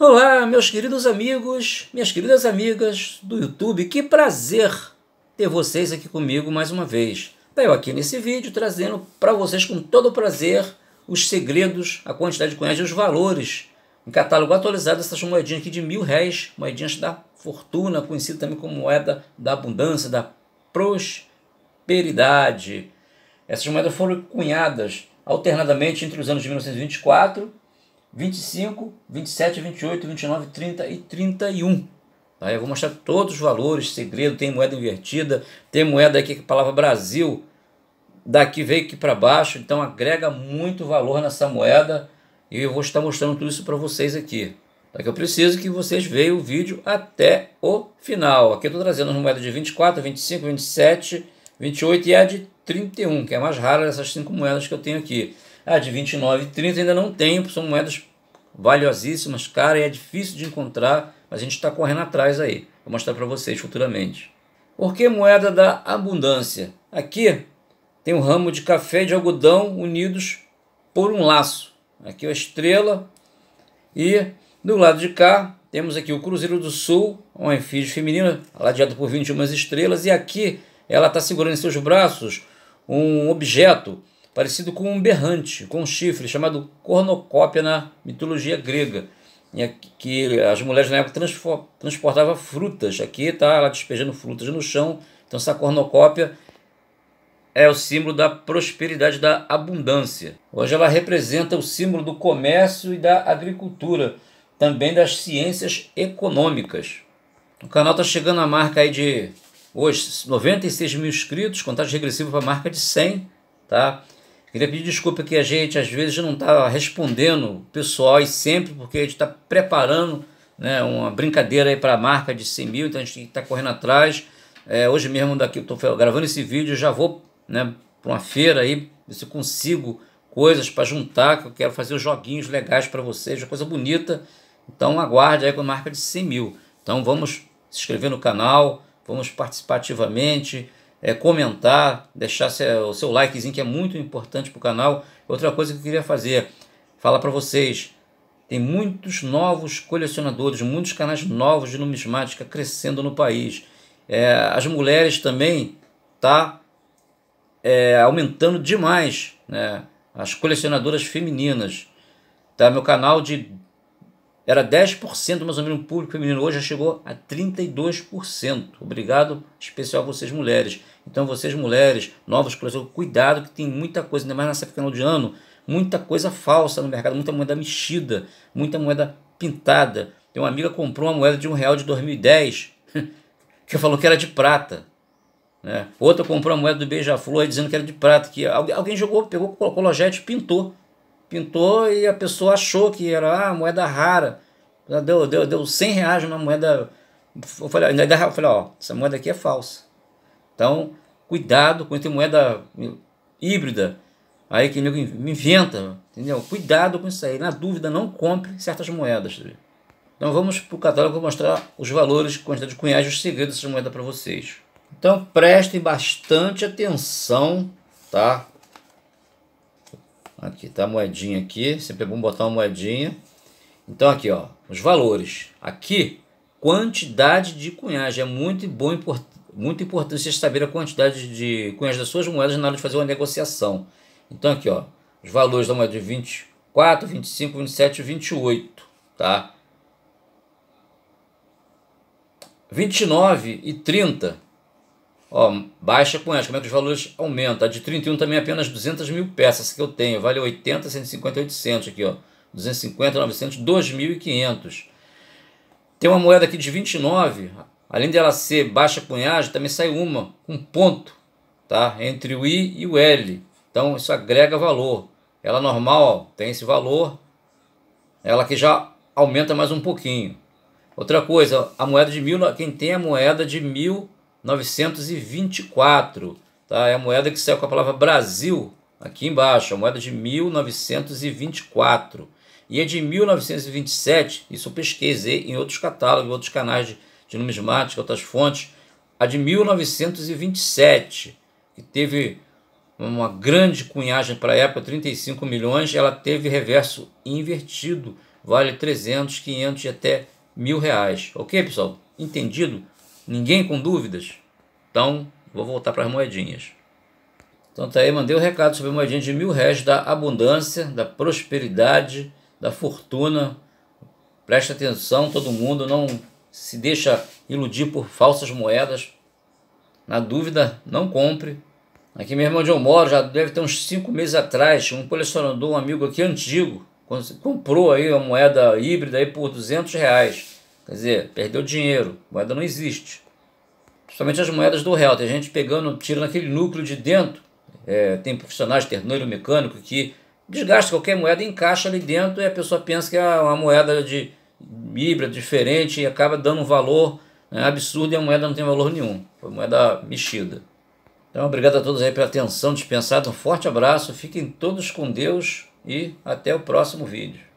Olá, meus queridos amigos, minhas queridas amigas do YouTube, que prazer ter vocês aqui comigo mais uma vez. Tá eu aqui nesse vídeo trazendo para vocês com todo prazer os segredos, a quantidade de cunhas e os valores em catálogo atualizado dessas moedinhas aqui de mil réis, moedinhas da fortuna, conhecida também como moeda da abundância, da prosperidade. Essas moedas foram cunhadas alternadamente entre os anos de 1924 25, 27, 28, 29, 30 e 31. Tá? Eu vou mostrar todos os valores, segredo, tem moeda invertida, tem moeda aqui que é a palavra Brasil, daqui veio aqui para baixo, então agrega muito valor nessa moeda e eu vou estar mostrando tudo isso para vocês aqui. Tá? eu preciso que vocês vejam o vídeo até o final. Aqui eu estou trazendo as moedas de 24, 25, 27, 28 e a de 31, que é a mais rara dessas cinco moedas que eu tenho aqui. A ah, de 29 e 30 ainda não tenho, são moedas valiosíssimas, cara, e é difícil de encontrar, mas a gente está correndo atrás aí. Vou mostrar para vocês futuramente. Por que moeda da abundância? Aqui tem um ramo de café e de algodão unidos por um laço. Aqui é a estrela. E do lado de cá temos aqui o Cruzeiro do Sul, uma efígie feminina, ladeada por 21 estrelas. E aqui ela está segurando em seus braços um objeto parecido com um berrante, com um chifre, chamado cornocópia na mitologia grega, que as mulheres na época transportavam frutas. Aqui está ela despejando frutas no chão, então essa cornocópia é o símbolo da prosperidade, da abundância. Hoje ela representa o símbolo do comércio e da agricultura, também das ciências econômicas. O canal está chegando à marca aí de hoje 96 mil inscritos, contagem regressiva para a marca de 100, tá? Queria pedir desculpa que a gente às vezes não está respondendo pessoal e sempre, porque a gente está preparando né, uma brincadeira para a marca de 100 mil, então a gente está correndo atrás. É, hoje mesmo, daqui estou gravando esse vídeo, já vou né, para uma feira aí, se consigo coisas para juntar, que eu quero fazer os joguinhos legais para vocês, uma coisa bonita. Então aguarde aí com a marca de 100 mil. Então vamos se inscrever no canal, vamos participar ativamente é, comentar, deixar o seu likezinho que é muito importante para o canal. Outra coisa que eu queria fazer, falar para vocês, tem muitos novos colecionadores, muitos canais novos de numismática crescendo no país. É, as mulheres também tá é, aumentando demais, né? As colecionadoras femininas. Tá, meu canal de era 10% mais ou menos o público feminino, hoje já chegou a 32%. Obrigado especial a vocês mulheres. Então vocês mulheres, novas colecionadores, cuidado que tem muita coisa, ainda mais nessa final de ano, muita coisa falsa no mercado, muita moeda mexida, muita moeda pintada. Tem uma amiga que comprou uma moeda de um real de 2010, que falou que era de prata. Né? Outra comprou uma moeda do Beija-Flor dizendo que era de prata, que alguém jogou, pegou lojete e pintou pintou e a pessoa achou que era ah, moeda rara. Deu, deu, deu 100 reais numa moeda. Eu falei, ainda eu falei, ó, essa moeda aqui é falsa. Então, cuidado com essa moeda híbrida aí que nego inventa, entendeu? Cuidado com isso aí. Na dúvida, não compre certas moedas. Tá então vamos para o catálogo, vou mostrar os valores, quantidade de cunhagem, os segredos dessas moedas para vocês. Então prestem bastante atenção, tá? Aqui tá a moedinha aqui, sempre é bom botar uma moedinha. Então aqui, ó, os valores. Aqui, quantidade de cunhagem. É muito bom, import, muito importante você saber a quantidade de cunhagem das suas moedas na hora de fazer uma negociação. Então aqui, ó, os valores da moeda de 24, 25, 27 e 28, tá? 29 e 30 Ó, baixa com essa, como é que os valores aumentam? A de 31 também é apenas 200 mil peças que eu tenho, vale 80, 150, 800 aqui, ó. 250, 900, 2.500. Tem uma moeda aqui de 29, além dela ser baixa cunhagem, também sai uma, um ponto, tá? Entre o I e o L. Então isso agrega valor. Ela normal ó, tem esse valor, ela que já aumenta mais um pouquinho. Outra coisa, a moeda de mil, quem tem a moeda de mil 1924. Tá? É a moeda que saiu com a palavra Brasil aqui embaixo, a moeda de 1924. E é de 1927, isso eu pesquisei em outros catálogos, outros canais de, de numismática, outras fontes, a de 1927, que teve uma grande cunhagem para a época, 35 milhões, ela teve reverso invertido, vale 300, 500 e até mil reais. Ok, pessoal? Entendido? Ninguém com dúvidas? Então, vou voltar para as moedinhas. Então tá aí, mandei o um recado sobre a moedinha de mil réis da abundância, da prosperidade, da fortuna. Preste atenção, todo mundo, não se deixa iludir por falsas moedas. Na dúvida, não compre. Aqui mesmo onde eu moro, já deve ter uns cinco meses atrás, um colecionador, um amigo aqui antigo, comprou aí uma moeda híbrida aí por 200 reais. Quer dizer, perdeu dinheiro, moeda não existe. Principalmente as moedas do real. Tem gente pegando, tira naquele núcleo de dentro. É, tem profissionais, terneiro mecânico que desgasta qualquer moeda, encaixa ali dentro e a pessoa pensa que é uma moeda de libra diferente e acaba dando um valor né, absurdo e a moeda não tem valor nenhum. Foi moeda mexida. Então, obrigado a todos aí pela atenção dispensada. Um forte abraço, fiquem todos com Deus e até o próximo vídeo.